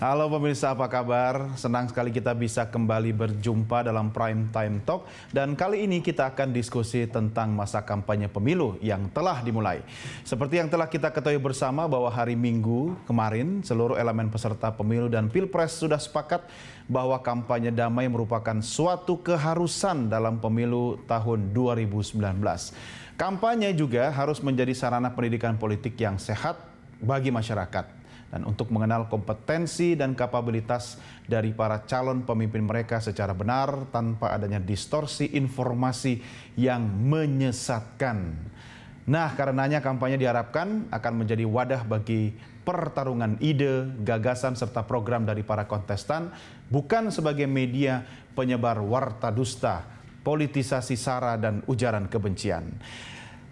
Halo pemirsa, apa kabar? Senang sekali kita bisa kembali berjumpa dalam Prime Time Talk dan kali ini kita akan diskusi tentang masa kampanye pemilu yang telah dimulai. Seperti yang telah kita ketahui bersama bahwa hari Minggu kemarin seluruh elemen peserta pemilu dan Pilpres sudah sepakat bahwa kampanye damai merupakan suatu keharusan dalam pemilu tahun 2019. Kampanye juga harus menjadi sarana pendidikan politik yang sehat bagi masyarakat dan untuk mengenal kompetensi dan kapabilitas dari para calon pemimpin mereka secara benar tanpa adanya distorsi informasi yang menyesatkan. Nah, karenanya kampanye diharapkan akan menjadi wadah bagi pertarungan ide, gagasan, serta program dari para kontestan, bukan sebagai media penyebar warta dusta, politisasi sara, dan ujaran kebencian.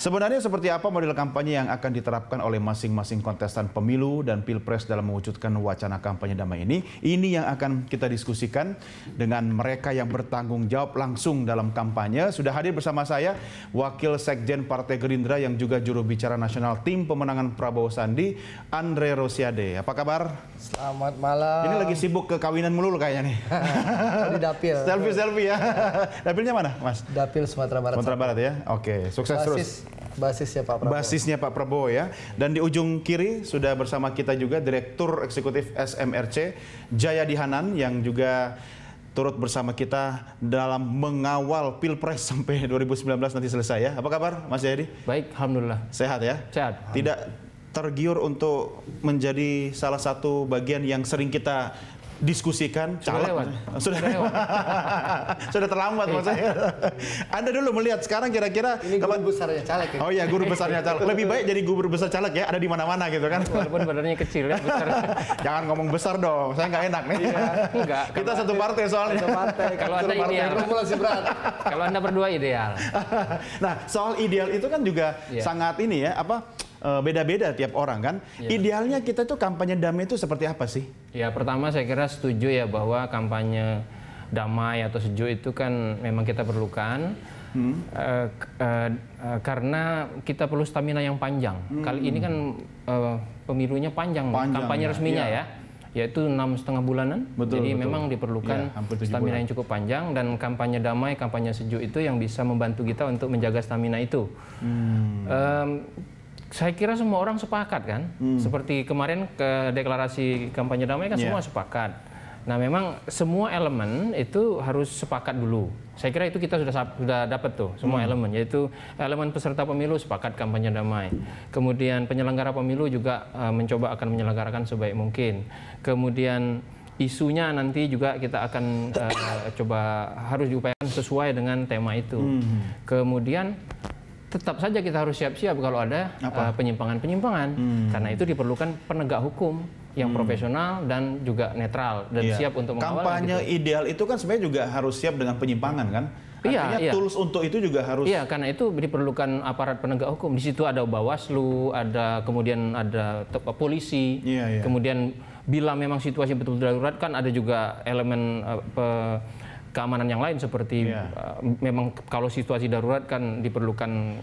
Sebenarnya seperti apa model kampanye yang akan diterapkan oleh masing-masing kontestan pemilu dan pilpres dalam mewujudkan wacana kampanye damai ini? Ini yang akan kita diskusikan dengan mereka yang bertanggung jawab langsung dalam kampanye. Sudah hadir bersama saya Wakil Sekjen Partai Gerindra yang juga juru bicara nasional tim pemenangan Prabowo Sandi, Andre Rosiade. Apa kabar? Selamat malam. Ini lagi sibuk ke kawinan melulu kayaknya nih. Di dapil. Selfie selfie ya. Dapilnya mana, Mas? Dapil Sumatera Barat. Sumatera Barat ya. Oke, sukses Basis. terus. Basisnya Pak Prabowo. Basisnya Pak Prabowo ya. Dan di ujung kiri sudah bersama kita juga Direktur Eksekutif SMRC Jaya Dihanan yang juga turut bersama kita dalam mengawal Pilpres sampai 2019 nanti selesai ya. Apa kabar Mas Jayadi? Baik, Alhamdulillah. Sehat ya? Sehat. Tidak tergiur untuk menjadi salah satu bagian yang sering kita diskusikan sudah Lewat. Sudah, sudah lewat. sudah terlambat iya. maksudnya saya. Anda dulu melihat sekarang kira-kira ini guru kalau, besarnya caleg. Ya? Oh ya guru besarnya caleg. Lebih baik jadi guru besar caleg ya, ada di mana-mana gitu kan. Walaupun badannya kecil ya, besar. Jangan ngomong besar dong, saya nggak enak nih. Iya, enggak. Kita satu partai soalnya. Satu partai. Kalau Anda ideal. berat. kalau Anda berdua ideal. nah, soal ideal itu kan juga yeah. sangat ini ya, apa Eh, beda-beda uh, tiap orang kan. Ya. Idealnya kita tuh kampanye damai itu seperti apa sih? Ya pertama saya kira setuju ya bahwa kampanye damai atau sejuk itu kan memang kita perlukan. Hmm. Uh, uh, uh, karena kita perlu stamina yang panjang. Hmm. Kali ini kan uh, pemilunya panjang, panjang kampanye ya. resminya ya. ya yaitu enam setengah bulanan. Betul, Jadi betul. memang diperlukan ya, stamina bulan. yang cukup panjang dan kampanye damai, kampanye sejuk itu yang bisa membantu kita untuk menjaga stamina itu. Hmm. Um, saya kira semua orang sepakat kan. Hmm. Seperti kemarin ke deklarasi kampanye damai kan yeah. semua sepakat. Nah, memang semua elemen itu harus sepakat dulu. Saya kira itu kita sudah sudah dapat tuh semua hmm. elemen yaitu elemen peserta pemilu sepakat kampanye damai. Kemudian penyelenggara pemilu juga uh, mencoba akan menyelenggarakan sebaik mungkin. Kemudian isunya nanti juga kita akan uh, coba harus diupayakan sesuai dengan tema itu. Hmm. Kemudian tetap saja kita harus siap-siap kalau ada eh, penyimpangan-penyimpangan. hmm. Karena itu diperlukan penegak hukum yang hmm. profesional dan juga netral dan iya. siap untuk mengawal. Kampanye gitu. ideal itu kan sebenarnya juga harus siap dengan penyimpangan kan? Iya, Artinya iya, iya. tools untuk itu juga harus. Iya, karena itu diperlukan aparat penegak hukum. Di situ ada Bawaslu, ada kemudian ada eh, polisi, iya, iya. kemudian bila memang situasi betul-betul darurat kan ada juga elemen uh, keamanan yang lain seperti yeah. Iya. uh, memang kalau situasi darurat kan diperlukan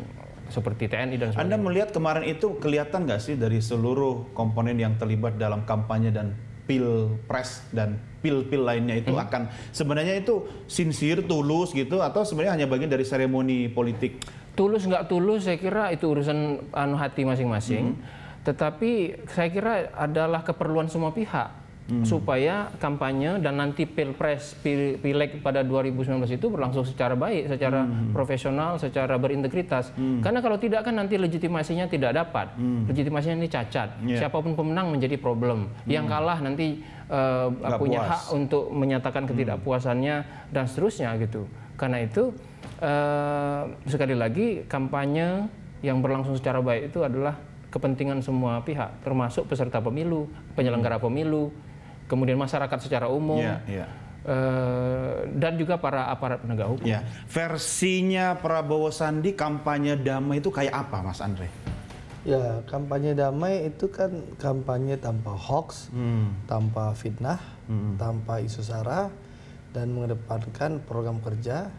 seperti TNI dan sebagainya. Anda melihat kemarin itu kelihatan nggak sih dari seluruh komponen yang terlibat dalam kampanye dan pilpres dan pil-pil lainnya itu hmm. akan sebenarnya itu sincere, tulus gitu atau sebenarnya hanya bagian dari seremoni politik? Tulus nggak tulus saya kira itu urusan anu hati masing-masing. Hmm. Tetapi saya kira adalah keperluan semua pihak hmm. supaya kampanye dan nanti pilpres pileg pada 2019 itu berlangsung secara baik, secara hmm. profesional, secara berintegritas. Hmm. Karena kalau tidak kan nanti legitimasinya tidak dapat, hmm. legitimasinya ini cacat. Yeah. Siapapun pemenang menjadi problem. Hmm. Yang kalah nanti uh, punya puas. hak untuk menyatakan hmm. ketidakpuasannya hmm. dan seterusnya gitu. Karena itu uh, sekali lagi kampanye yang berlangsung secara baik itu adalah kepentingan semua pihak, termasuk peserta pemilu, penyelenggara hmm. pemilu, kemudian masyarakat secara umum. Yeah, yeah. Uh, dan juga para aparat penegak hukum. Yeah. Versinya Prabowo Sandi kampanye damai itu kayak apa, Mas Andre? Ya, kampanye damai itu kan kampanye tanpa hoax, hmm. tanpa fitnah, hmm. tanpa isu sara, dan mengedepankan program kerja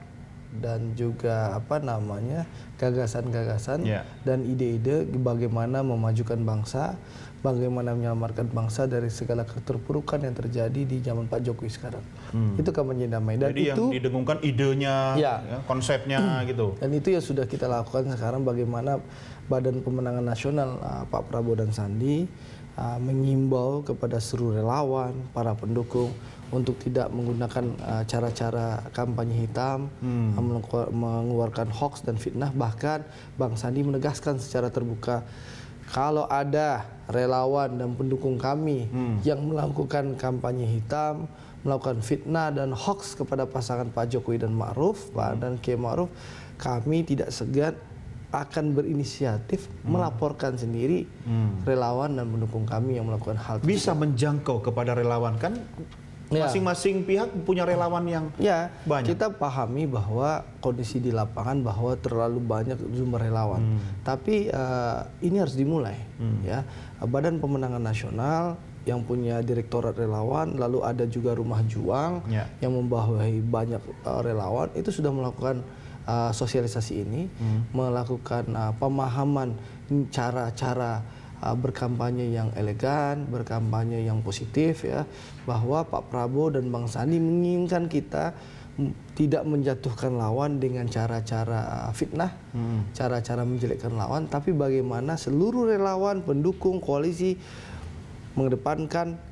dan juga apa namanya gagasan-gagasan yeah. dan ide-ide bagaimana memajukan bangsa bagaimana menyelamatkan bangsa dari segala keterpurukan yang terjadi di zaman Pak Jokowi sekarang. Hmm. Itu kampanye damai dan Jadi itu yang didengungkan idenya, ya, ya, konsepnya hmm. gitu. Dan itu yang sudah kita lakukan sekarang bagaimana Badan Pemenangan Nasional uh, Pak Prabowo dan Sandi uh, mengimbau kepada seluruh relawan, para pendukung untuk tidak menggunakan uh, cara-cara kampanye hitam, hmm. mengeluarkan hoax dan fitnah bahkan Bang Sandi menegaskan secara terbuka kalau ada relawan dan pendukung kami hmm. yang melakukan kampanye hitam, melakukan fitnah dan hoax kepada pasangan Pak Jokowi dan Ma'ruf, Pak hmm. dan Kiai Ma'ruf, kami tidak segan akan berinisiatif hmm. melaporkan sendiri hmm. relawan dan pendukung kami yang melakukan hal tersebut. Bisa menjangkau kepada relawan kan Ya. Masing-masing pihak punya relawan yang ya, banyak. Kita pahami bahwa kondisi di lapangan bahwa terlalu banyak jumlah relawan. Hmm. Tapi uh, ini harus dimulai hmm. ya. Badan Pemenangan Nasional yang punya direktorat relawan, lalu ada juga rumah juang ya. yang membawahi banyak uh, relawan itu sudah melakukan uh, sosialisasi ini, hmm. melakukan uh, pemahaman cara-cara Ah, berkampanye yang elegan, berkampanye yang positif ya, bahwa Pak Prabowo dan Bang Sandi menginginkan kita tidak menjatuhkan lawan dengan cara-cara ah, fitnah, hmm. cara-cara hmm. menjelekkan lawan, tapi bagaimana seluruh relawan, pendukung, koalisi mengedepankan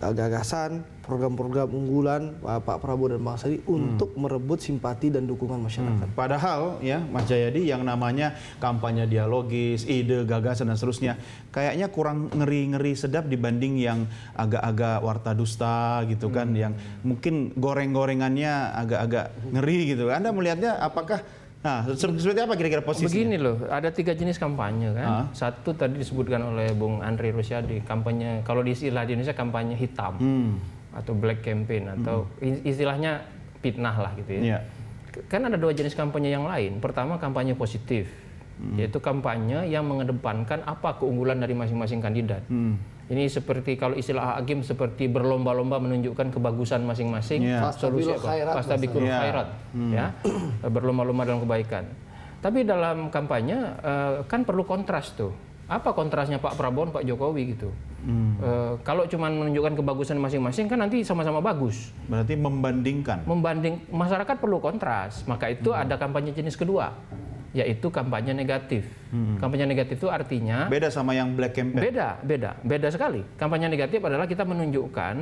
gagasan, program-program unggulan Pak Prabowo dan Bang Sandi hmm. untuk merebut simpati dan dukungan masyarakat. Hmm. Padahal ya Mas Jayadi yang namanya kampanye dialogis, ide, gagasan dan seterusnya kayaknya kurang ngeri-ngeri sedap dibanding yang agak-agak warta dusta gitu kan hmm. yang mungkin goreng-gorengannya agak-agak ngeri gitu. Anda melihatnya apakah Nah, seperti apa kira-kira posisi Begini loh, ada tiga jenis kampanye kan. Uh Satu tadi disebutkan oleh Bung Andri Rusyadi, kampanye kalau di istilah di Indonesia kampanye hitam hmm. atau black campaign atau hmm. istilahnya fitnah lah gitu ya. Yeah. Kan ada dua jenis kampanye yang lain. Pertama kampanye positif hmm. yaitu kampanye yang mengedepankan apa keunggulan dari masing-masing kandidat. Hmm. Ini seperti kalau istilah hakim seperti berlomba-lomba menunjukkan kebagusan masing-masing, ya. solusi apa? bikul yeah. khairat, ya, hmm. ya. Eh, berlomba-lomba dalam kebaikan. Tapi dalam kampanye eh, kan perlu kontras tuh. Apa kontrasnya Pak Prabowo, Pak Jokowi gitu? Hmm. E, kalau cuma menunjukkan kebagusan masing-masing kan nanti sama-sama bagus. Berarti membandingkan. Membanding masyarakat perlu kontras. Maka itu hmm. ada kampanye jenis kedua yaitu kampanye negatif. Hmm. Kampanye negatif itu artinya beda sama yang black campaign. Beda, beda, beda sekali. Kampanye negatif adalah kita menunjukkan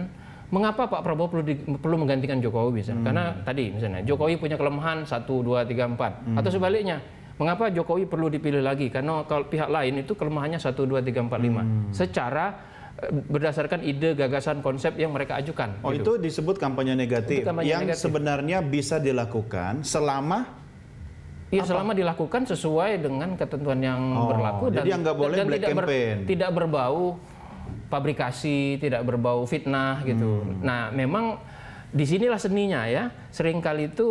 mengapa Pak Prabowo perlu, di, perlu menggantikan Jokowi misalnya. Hmm. Karena tadi misalnya Jokowi punya kelemahan satu dua tiga empat hmm. atau sebaliknya. Mengapa Jokowi perlu dipilih lagi? Karena kalau pihak lain itu kelemahannya satu dua tiga empat lima. Hmm. Secara eh, berdasarkan ide, gagasan, konsep yang mereka ajukan. Oh, gitu. itu disebut kampanye negatif kampanye yang negatif. sebenarnya bisa dilakukan selama Ya apa? selama dilakukan sesuai dengan ketentuan yang oh, berlaku dan, yang dan tidak, ber, tidak berbau fabrikasi, tidak berbau fitnah gitu. Hmm. Nah, memang di sinilah seninya ya. Seringkali itu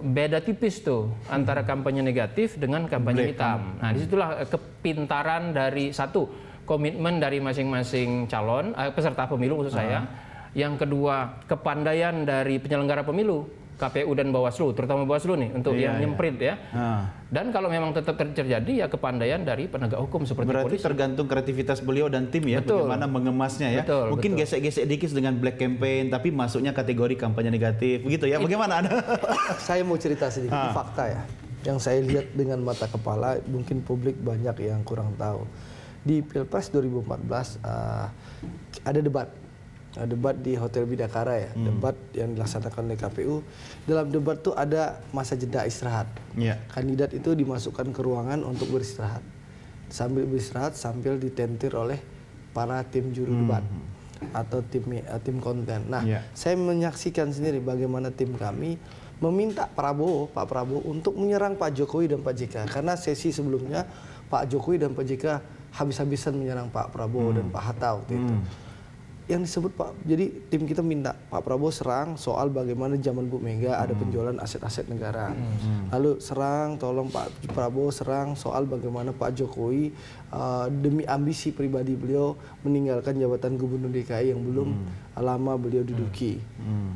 beda tipis tuh hmm. antara kampanye negatif dengan kampanye Black. hitam. Nah, disitulah eh, kepintaran dari satu komitmen dari masing-masing calon eh, peserta pemilu maksud uh. saya. Ah. Yang kedua kepandaian dari penyelenggara pemilu KPU dan Bawaslu, terutama Bawaslu nih untuk iya, yang iya. nyemprit ya. Dan kalau memang tetap terjadi ya kepandaian dari penegak hukum seperti Berarti polisi. tergantung kreativitas beliau dan tim ya betul. bagaimana mengemasnya ya. Betul, Mungkin gesek-gesek dikis dengan black campaign tapi masuknya kategori kampanye negatif begitu ya. Bagaimana Anda? saya mau cerita sedikit ah. fakta ya. Yang saya lihat dengan mata kepala mungkin publik banyak yang kurang tahu. Di Pilpres 2014 uh, eh, ada debat uh, debat di Hotel Bidakara ya, hmm. debat yang dilaksanakan oleh KPU. Dalam debat tuh ada masa jeda istirahat. Yeah. Kandidat itu dimasukkan ke ruangan untuk beristirahat. Sambil beristirahat sambil ditentir oleh para tim juru hmm. debat atau tim uh, tim konten. Nah, yeah. saya menyaksikan sendiri bagaimana tim kami meminta Prabowo, Pak Prabowo untuk menyerang Pak Jokowi dan Pak JK karena sesi sebelumnya Pak Jokowi dan Pak JK habis-habisan menyerang Pak Prabowo hmm. dan Pak Hatta waktu hmm. itu yang disebut Pak, jadi tim kita minta Pak Prabowo serang soal bagaimana zaman Bu Mega ada hmm. penjualan aset-aset negara. Hmm. Lalu serang, tolong Pak Prabowo serang soal bagaimana Pak Jokowi uh, demi ambisi pribadi beliau meninggalkan jabatan Gubernur DKI yang belum hmm. lama beliau duduki. Hmm. Hmm.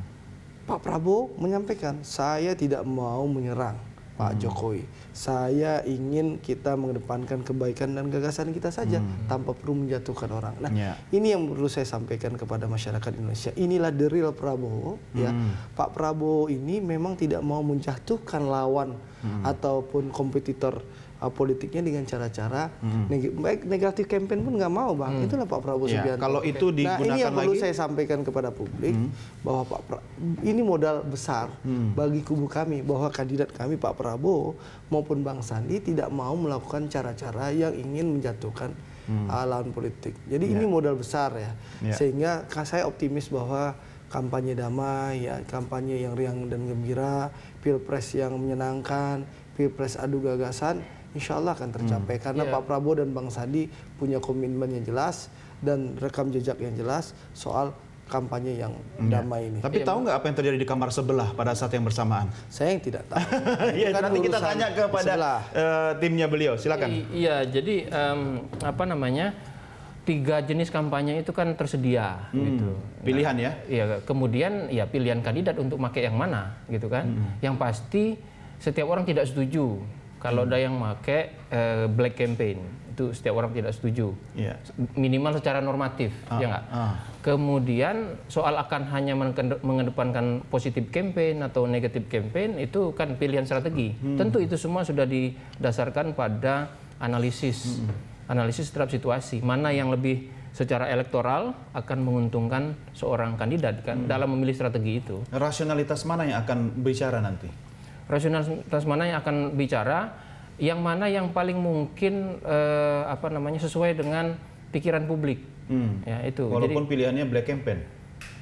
Pak Prabowo menyampaikan, saya tidak mau menyerang Pak hmm. Jokowi. Saya ingin kita mengedepankan kebaikan dan gagasan kita saja hmm. tanpa perlu menjatuhkan orang. Nah, ya. ini yang perlu saya sampaikan kepada masyarakat Indonesia. Inilah the real Prabowo ya. hmm. ya. Pak Prabowo ini memang tidak mau menjatuhkan lawan hmm. ataupun kompetitor uh, politiknya dengan cara-cara hmm. baik negatif campaign pun nggak mau bang. Hmm. Itulah Pak Prabowo ya, Kalau itu digunakan Nah ini yang perlu saya sampaikan kepada publik hmm. bahwa Pak pra ini modal besar hmm. bagi kubu kami bahwa kandidat kami Pak Prabowo maupun Bang Sandi tidak mau melakukan cara-cara yang ingin menjatuhkan hmm. uh, lawan politik. Jadi ya. ini modal besar ya. ya. Sehingga saya optimis bahwa kampanye damai ya, kampanye yang riang dan gembira, pilpres yang menyenangkan, pilpres adu gagasan insya Allah akan tercapai hmm. karena yeah. Pak Prabowo dan Bang Sandi punya komitmen yang jelas dan rekam jejak yang jelas soal kampanye yang hmm. damai ini. Tapi ya, tahu nggak apa yang terjadi di kamar sebelah pada saat yang bersamaan? Saya yang tidak tahu. ya, kan nanti kita tanya kepada uh, timnya beliau. Silakan. iya, jadi um, apa namanya? Tiga jenis kampanye itu kan tersedia hmm. gitu. Pilihan nah, ya? Iya, kemudian ya pilihan kandidat untuk pakai yang mana gitu kan. Hmm. Yang pasti setiap orang tidak setuju kalau hmm. ada yang pakai uh, eh, black campaign itu setiap orang tidak setuju yeah. minimal secara normatif uh, ya nggak ah. kemudian soal akan hanya mengedepankan positif campaign atau negatif campaign itu kan pilihan strategi hmm. tentu itu semua sudah didasarkan pada analisis hmm. analisis terhadap situasi mana yang lebih secara elektoral akan menguntungkan seorang kandidat kan hmm. dalam memilih strategi itu rasionalitas mana yang akan bicara nanti rasionalitas mana yang akan bicara, yang mana yang paling mungkin eh, apa namanya sesuai dengan pikiran publik. Hmm. Ya itu. Walaupun jadi, pilihannya black campaign.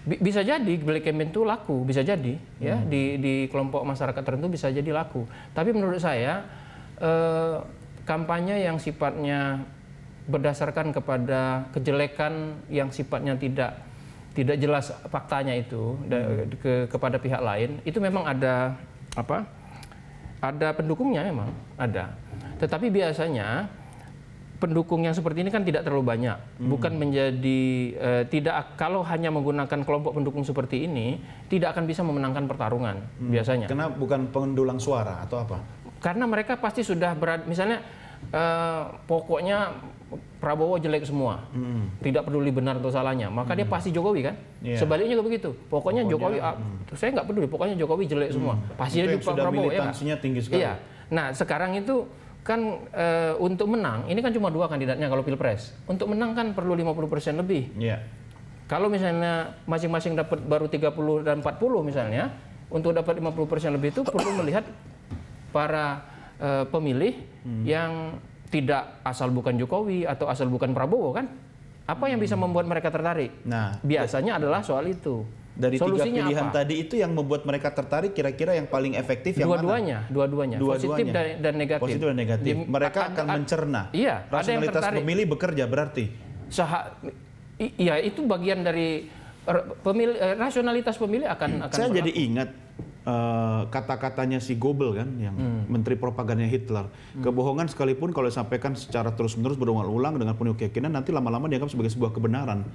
Bi bisa jadi black campaign itu laku, bisa jadi ya. hmm. ya di di kelompok masyarakat tertentu bisa jadi laku. Tapi menurut saya eh, kampanye yang sifatnya berdasarkan kepada kejelekan yang sifatnya tidak tidak jelas faktanya itu hmm. ke kepada pihak lain itu memang ada apa ada pendukungnya memang, ada. Tetapi biasanya pendukung yang seperti ini kan tidak terlalu banyak. Hmm. Bukan menjadi eh, tidak kalau hanya menggunakan kelompok pendukung seperti ini tidak akan bisa memenangkan pertarungan hmm. biasanya. Karena bukan pengendulang suara atau apa? Karena mereka pasti sudah berat misalnya eh, pokoknya Prabowo jelek semua, mm. tidak peduli benar atau salahnya, maka mm. dia pasti Jokowi kan? Yeah. Sebaliknya juga begitu. Pokoknya, pokoknya Jokowi, ah, mm. saya nggak peduli. Pokoknya Jokowi jelek mm. semua, pasti dia Pak Prabowo ya. Kan? tinggi sekali. Iya. Nah sekarang itu kan e, untuk menang, ini kan cuma dua kandidatnya kalau pilpres. Untuk menang kan perlu 50% persen lebih. Yeah. Kalau misalnya masing-masing dapat baru 30 dan 40 misalnya, untuk dapat 50% persen lebih itu perlu melihat para e, pemilih hmm. yang tidak asal bukan Jokowi atau asal bukan Prabowo kan? Apa yang bisa hmm. membuat mereka tertarik? Nah, biasanya adalah soal itu. Dari Solusinya tiga pilihan apa? tadi itu yang membuat mereka tertarik kira-kira yang paling efektif yang dua-duanya, mana? Dua-duanya, dua-duanya. Positif dan, dan negatif. Positif dan negatif. Di, mereka akan mencerna. Iya, rasionalitas pemilih bekerja berarti. iya itu bagian dari pemili, eh, rasionalitas pemilih akan akan Saya berlaku. jadi ingat uh, kata-katanya si Gobel kan yang hmm. menteri propagandanya Hitler. Hmm. Kebohongan sekalipun kalau disampaikan secara terus-menerus berulang-ulang dengan penuh keyakinan nanti lama-lama dianggap sebagai sebuah kebenaran.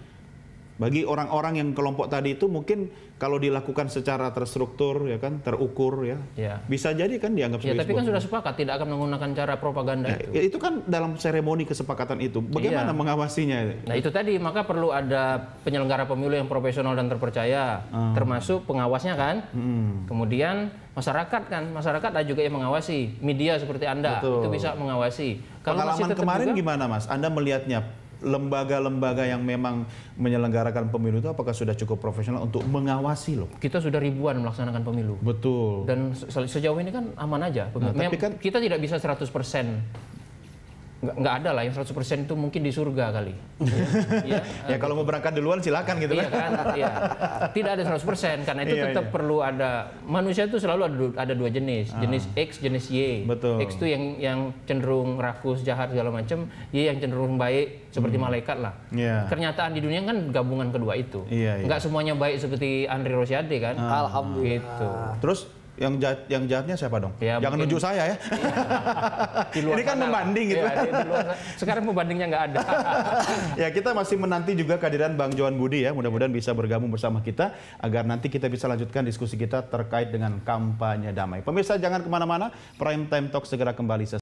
Bagi orang-orang yang kelompok tadi itu mungkin kalau dilakukan secara terstruktur ya kan, terukur ya, ya. bisa jadi kan dianggap ya, sebagai. Ya, tapi kan sudah sepakat tidak akan menggunakan cara propaganda ya, itu. Ya, itu kan dalam seremoni kesepakatan itu. Bagaimana ya. mengawasinya? Nah itu tadi maka perlu ada penyelenggara pemilu yang profesional dan terpercaya, hmm. termasuk pengawasnya kan. Hmm. Kemudian masyarakat kan, masyarakat ada juga yang mengawasi. Media seperti anda Betul. itu bisa mengawasi. Kalau Pengalaman kemarin juga, gimana mas? Anda melihatnya lembaga-lembaga yang memang menyelenggarakan pemilu itu apakah sudah cukup profesional untuk mengawasi loh? Kita sudah ribuan melaksanakan pemilu. Betul. Dan se sejauh ini kan aman aja. Nah, tapi kan kita tidak bisa 100% nggak ada lah yang 100% itu mungkin di surga kali. Iya, ya, ya kalau mau gitu. berangkat duluan silakan gitu iya kan. Iya kan? Iya. Tidak ada 100% karena itu iya, iya. tetap iya. perlu ada manusia itu selalu ada ada dua jenis, ah. jenis X, jenis Y. Betul. X itu yang yang cenderung rakus, jahat segala macam, Y yang cenderung baik seperti hmm. malaikat lah. Yeah. Kenyataan di dunia kan gabungan kedua itu. Iya, iya. Nggak semuanya baik seperti Andri Rosiade kan. Ah. Alhamdulillah. Gitu. Terus yang jahat, yang jahatnya siapa dong? Ya, Jangan mungkin, saya ya. ya ini kan sana membanding gitu. Ya, Sekarang membandingnya nggak ada. ya kita masih menanti juga kehadiran Bang Johan Budi ya. Mudah-mudahan ya. bisa bergabung bersama kita agar nanti kita bisa lanjutkan diskusi kita terkait dengan kampanye damai. Pemirsa jangan kemana-mana. Prime Time Talk segera kembali.